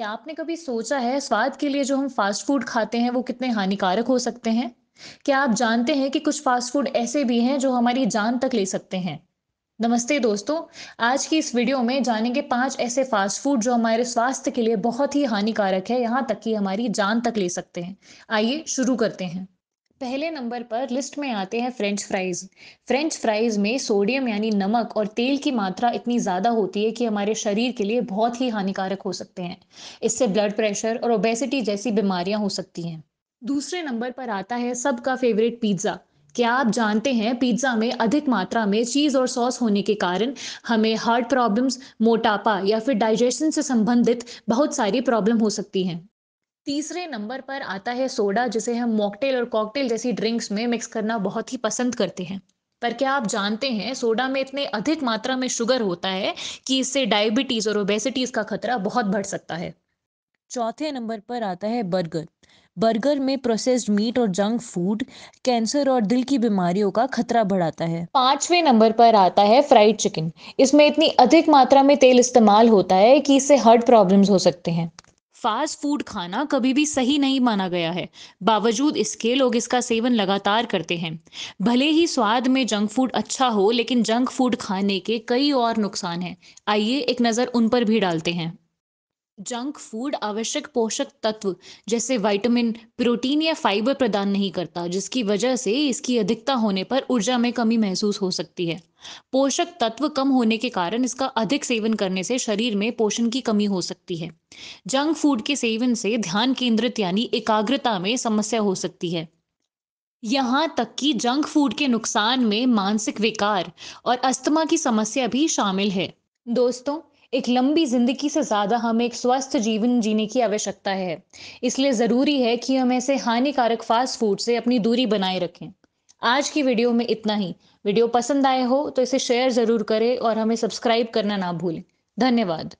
क्या आपने कभी सोचा है स्वाद के लिए जो हम फास्ट फूड खाते हैं वो कितने हानिकारक हो सकते हैं क्या आप जानते हैं कि कुछ फास्ट फूड ऐसे भी हैं जो हमारी जान तक ले सकते हैं नमस्ते दोस्तों आज की इस वीडियो में जानेंगे पांच ऐसे फास्ट फूड जो हमारे स्वास्थ्य के लिए बहुत ही हानिकारक है यहाँ तक कि हमारी जान तक ले सकते हैं आइए शुरू करते हैं पहले नंबर पर लिस्ट में आते हैं फ्रेंच फ्राइज फ्रेंच फ्राइज में सोडियम यानी नमक और तेल की मात्रा इतनी ज़्यादा होती है कि हमारे शरीर के लिए बहुत ही हानिकारक हो सकते हैं इससे ब्लड प्रेशर और ओबेसिटी जैसी बीमारियां हो सकती हैं दूसरे नंबर पर आता है सबका फेवरेट पिज्ज़ा क्या आप जानते हैं पिज्ज़ा में अधिक मात्रा में चीज़ और सॉस होने के कारण हमें हार्ट प्रॉब्लम्स मोटापा या फिर डाइजेशन से संबंधित बहुत सारी प्रॉब्लम हो सकती हैं तीसरे नंबर पर आता है सोडा जिसे हम मॉकटेल और कॉकटेल जैसी ड्रिंक्स में मिक्स करना बहुत ही पसंद करते हैं पर क्या आप जानते हैं सोडा में इतने अधिक मात्रा में शुगर होता है कि इससे डायबिटीज और ओबेसिटीज का खतरा बहुत बढ़ सकता है चौथे नंबर पर आता है बर्गर बर्गर में प्रोसेस्ड मीट और जंक फूड कैंसर और दिल की बीमारियों का खतरा बढ़ाता है पांचवें नंबर पर आता है फ्राइड चिकन इसमें इतनी अधिक मात्रा में तेल इस्तेमाल होता है कि इससे हार्ट प्रॉब्लम्स हो सकते हैं फास्ट फूड खाना कभी भी सही नहीं माना गया है बावजूद इसके लोग इसका सेवन लगातार करते हैं भले ही स्वाद में जंक फूड अच्छा हो लेकिन जंक फूड खाने के कई और नुकसान हैं आइए एक नज़र उन पर भी डालते हैं जंक फूड आवश्यक पोषक तत्व जैसे विटामिन प्रोटीन या फाइबर प्रदान नहीं करता जिसकी वजह से इसकी अधिकता होने पर ऊर्जा में कमी महसूस हो सकती है पोषक तत्व कम होने के कारण इसका अधिक सेवन करने से शरीर में पोषण की कमी हो सकती है जंक फूड के सेवन से ध्यान केंद्रित यानी एकाग्रता में समस्या हो सकती है यहाँ तक कि जंक फूड के नुकसान में मानसिक विकार और अस्थमा की समस्या भी शामिल है दोस्तों एक लंबी जिंदगी से ज़्यादा हमें एक स्वस्थ जीवन जीने की आवश्यकता है इसलिए ज़रूरी है कि हम ऐसे हानिकारक फास्ट फूड से अपनी दूरी बनाए रखें आज की वीडियो में इतना ही वीडियो पसंद आए हो तो इसे शेयर ज़रूर करें और हमें सब्सक्राइब करना ना भूलें धन्यवाद